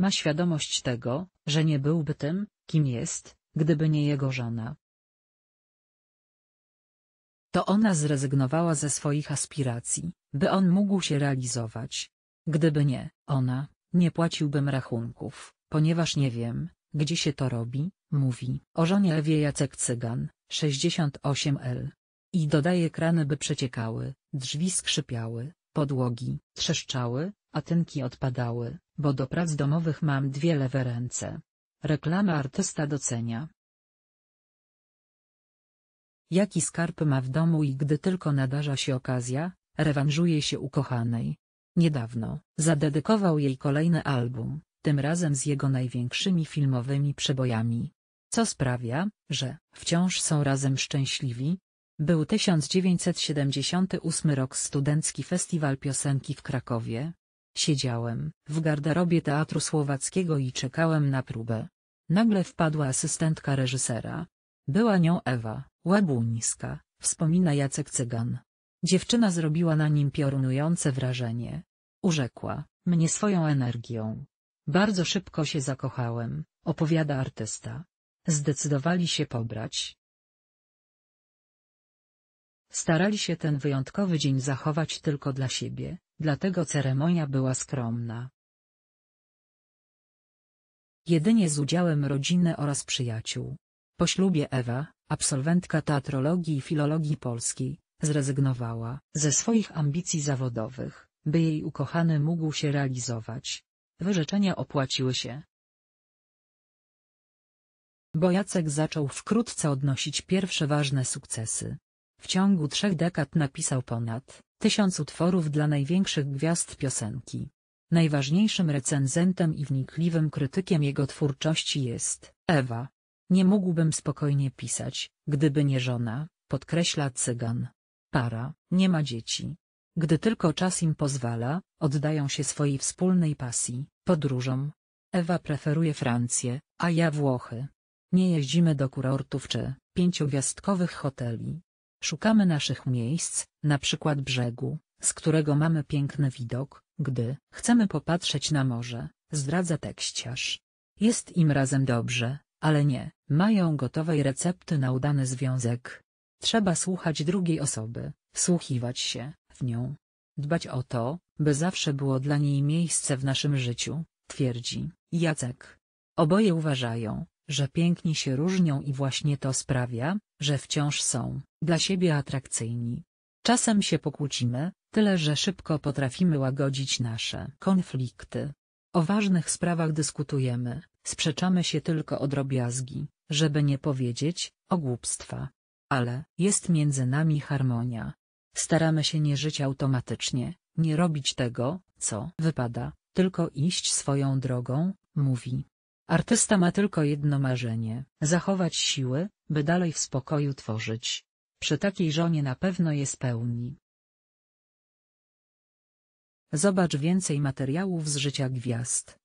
Ma świadomość tego, że nie byłby tym, kim jest, gdyby nie jego żona. To ona zrezygnowała ze swoich aspiracji, by on mógł się realizować. Gdyby nie, ona, nie płaciłbym rachunków, ponieważ nie wiem, gdzie się to robi, mówi o żonie Ewie Jacek Cygan, 68L. I dodaje krany by przeciekały, drzwi skrzypiały, podłogi trzeszczały, tynki odpadały, bo do prac domowych mam dwie lewe ręce. Reklama artysta docenia. Jaki skarb ma w domu i gdy tylko nadarza się okazja, rewanżuje się ukochanej. Niedawno zadedykował jej kolejny album, tym razem z jego największymi filmowymi przebojami. Co sprawia, że wciąż są razem szczęśliwi? Był 1978 rok Studencki Festiwal Piosenki w Krakowie, Siedziałem w garderobie Teatru Słowackiego i czekałem na próbę. Nagle wpadła asystentka reżysera. Była nią Ewa Łabuńska, wspomina Jacek Cygan. Dziewczyna zrobiła na nim piorunujące wrażenie. Urzekła mnie swoją energią. Bardzo szybko się zakochałem, opowiada artysta. Zdecydowali się pobrać. Starali się ten wyjątkowy dzień zachować tylko dla siebie, dlatego ceremonia była skromna. Jedynie z udziałem rodziny oraz przyjaciół. Po ślubie Ewa, absolwentka teatrologii i filologii polskiej, zrezygnowała ze swoich ambicji zawodowych, by jej ukochany mógł się realizować. Wyrzeczenia opłaciły się. Bo Jacek zaczął wkrótce odnosić pierwsze ważne sukcesy. W ciągu trzech dekad napisał ponad Tysiąc utworów dla największych gwiazd piosenki. Najważniejszym recenzentem i wnikliwym krytykiem jego twórczości jest Ewa. Nie mógłbym spokojnie pisać, gdyby nie żona, podkreśla cygan. Para, nie ma dzieci. Gdy tylko czas im pozwala, oddają się swojej wspólnej pasji, podróżom. Ewa preferuje Francję, a ja Włochy. Nie jeździmy do kurortów czy pięciogwiazdkowych hoteli. Szukamy naszych miejsc, na przykład brzegu, z którego mamy piękny widok, gdy chcemy popatrzeć na morze, zdradza tekściarz. Jest im razem dobrze, ale nie, mają gotowej recepty na udany związek. Trzeba słuchać drugiej osoby, wsłuchiwać się w nią. Dbać o to, by zawsze było dla niej miejsce w naszym życiu, twierdzi Jacek. Oboje uważają, że piękni się różnią i właśnie to sprawia, że wciąż są dla siebie atrakcyjni. Czasem się pokłócimy, tyle że szybko potrafimy łagodzić nasze konflikty. O ważnych sprawach dyskutujemy, sprzeczamy się tylko o drobiazgi, żeby nie powiedzieć o głupstwa. Ale jest między nami harmonia. Staramy się nie żyć automatycznie, nie robić tego, co wypada, tylko iść swoją drogą, mówi. Artysta ma tylko jedno marzenie – zachować siły, by dalej w spokoju tworzyć. Przy takiej żonie na pewno jest pełni. Zobacz więcej materiałów z życia gwiazd.